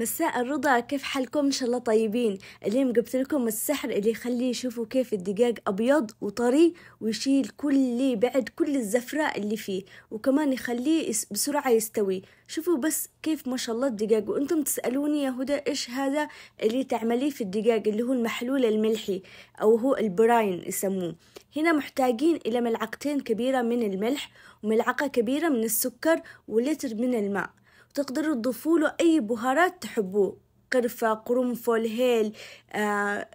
مساء الرضا كيف حالكم ان شاء الله طيبين اليوم جبت لكم السحر اللي يخليه يشوفوا كيف الدقاق ابيض وطري ويشيل كل بعد كل الزفرة اللي فيه وكمان يخليه بسرعة يستوي شوفوا بس كيف ما شاء الله الدقاق وانتم تسألوني يا هدى ايش هذا اللي تعمليه في الدقاق اللي هو المحلول الملحي او هو البراين يسموه هنا محتاجين الى ملعقتين كبيرة من الملح وملعقة كبيرة من السكر ولتر من الماء تقدروا تضيفوا له أي بهارات تحبوه قرفة قرنفل هيل آه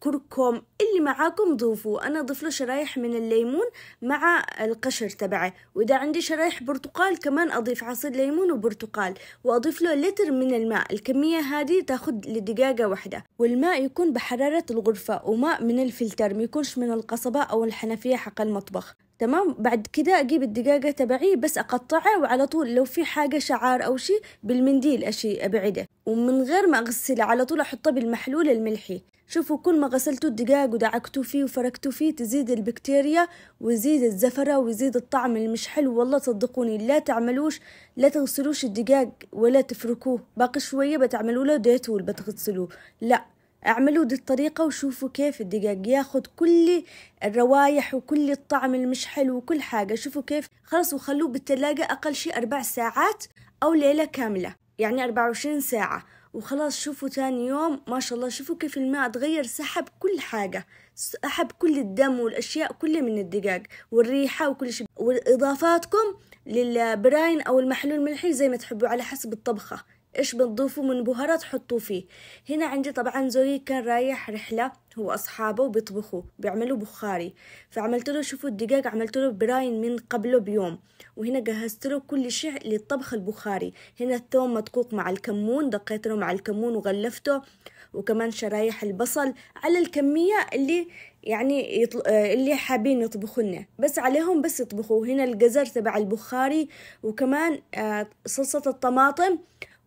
كركم اللي معاكم ضيفوه أنا أضيف له شرايح من الليمون مع القشر تبعه وإذا عندي شرايح برتقال كمان أضيف عصير ليمون وبرتقال وأضيف له لتر من الماء الكمية هذه تاخد لدقيقة واحدة والماء يكون بحرارة الغرفة وماء من الفلتر ما يكونش من القصبة أو الحنفية حق المطبخ تمام بعد كده اجيب الدقاقة تبعي بس اقطعها وعلى طول لو في حاجة شعار او شي بالمنديل اشي ابعده ومن غير ما اغسله على طول احطه بالمحلول الملحي شوفوا كل ما غسلتوا الدقاق ودعكتوا فيه وفركتوا فيه تزيد البكتيريا ويزيد الزفرة ويزيد الطعم المش حلو والله صدقوني لا تعملوش لا تغسلوش الدقاق ولا تفركوه باقي شوية بتعملوا له ديتول بتغسلوه لا اعملوا دي الطريقة وشوفوا كيف الدقاق ياخد كل الروايح وكل الطعم المش حلو وكل حاجة شوفوا كيف خلاص وخلوه بالتلاجة أقل شي أربع ساعات أو ليلة كاملة يعني أربع وعشرين ساعة وخلاص شوفوا تاني يوم ما شاء الله شوفوا كيف الماء تغير سحب كل حاجة سحب كل الدم والأشياء كلها من الدقاق والريحة وكل شيء وإضافاتكم للبراين أو المحلول الملحي زي ما تحبوا على حسب الطبخة ايش بنضيفه من بهارات حطوا فيه هنا عندي طبعا زوجي كان رايح رحله هو اصحابه وبيطبخوا بيعملوا بخاري فعملت له شوفوا الدقيق عملت له براين من قبله بيوم وهنا جهزت له كل شيء للطبخ البخاري هنا الثوم مدقوق مع الكمون دقيت له مع الكمون وغلفته وكمان شرايح البصل على الكميه اللي يعني يطل... آه، اللي حابين يطبخوا لنا بس عليهم بس يطبخوا هنا الجزر تبع البخاري وكمان آه، صلصه الطماطم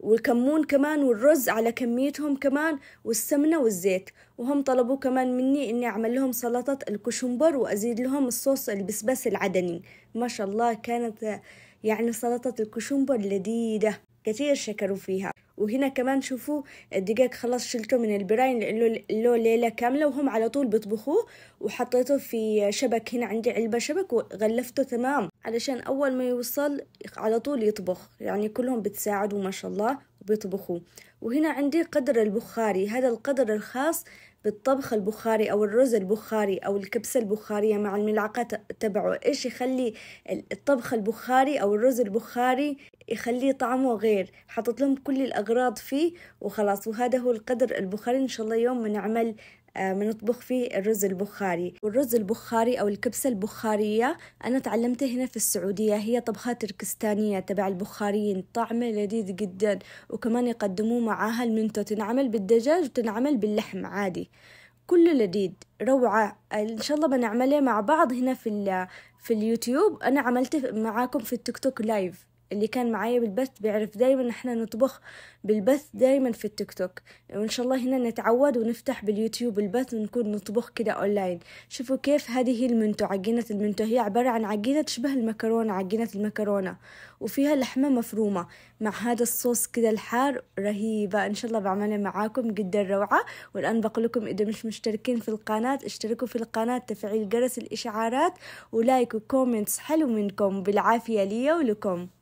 والكمون كمان والرز على كميتهم كمان والسمنة والزيت وهم طلبوا كمان مني إني أعمل لهم سلطة الكشمبر وأزيد لهم الصوص البسبس العدني ما شاء الله كانت يعني سلطة الكشمبر لذيذة كثير شكروا فيها وهنا كمان شوفوا الدقيق خلاص شلته من البراين لأنه له ليلة كاملة وهم على طول بيطبخوه وحطيته في شبك هنا عندي علبة شبك وغلفته تمام علشان أول ما يوصل على طول يطبخ يعني كلهم بتساعدوا ما شاء الله وبيطبخوا وهنا عندي قدر البخاري هذا القدر الخاص بالطبخ البخاري أو الرز البخاري أو الكبسة البخارية مع الملعقة تبعه إيش يخلي الطبخ البخاري أو الرز البخاري يخليه طعمه غير حطت لهم كل الأغراض فيه وخلاص وهذا هو القدر البخاري إن شاء الله يوم ما نعمل بنطبخ آه، فيه الرز البخاري والرز البخاري أو الكبسة البخارية أنا تعلمته هنا في السعودية هي طبخة تركستانية تبع البخاريين طعمه لذيذ جدا وكمان يقدموه معاها المنتو تنعمل بالدجاج وتنعمل باللحم عادي كله لذيذ روعة إن شاء الله بنعمله مع بعض هنا في, في اليوتيوب أنا عملته معاكم في التيك توك لايف اللي كان معايا بالبث بيعرف دايما احنا نطبخ بالبث دايما في التيك توك وان شاء الله هنا نتعود ونفتح باليوتيوب البث ونكون نطبخ كده اونلاين شوفوا كيف هذه هي المنتو عجينة المنتو هي عبارة عن عجينة تشبه المكرونة عجينة المكرونة وفيها لحمة مفرومة مع هذا الصوص كده الحار رهيبة ان شاء الله بعملها معاكم جدا روعة والان بقول لكم اذا مش مشتركين في القناة اشتركوا في القناة تفعيل جرس الاشعارات ولايك وكومنتس حلو منكم بالعافية ليا ولكم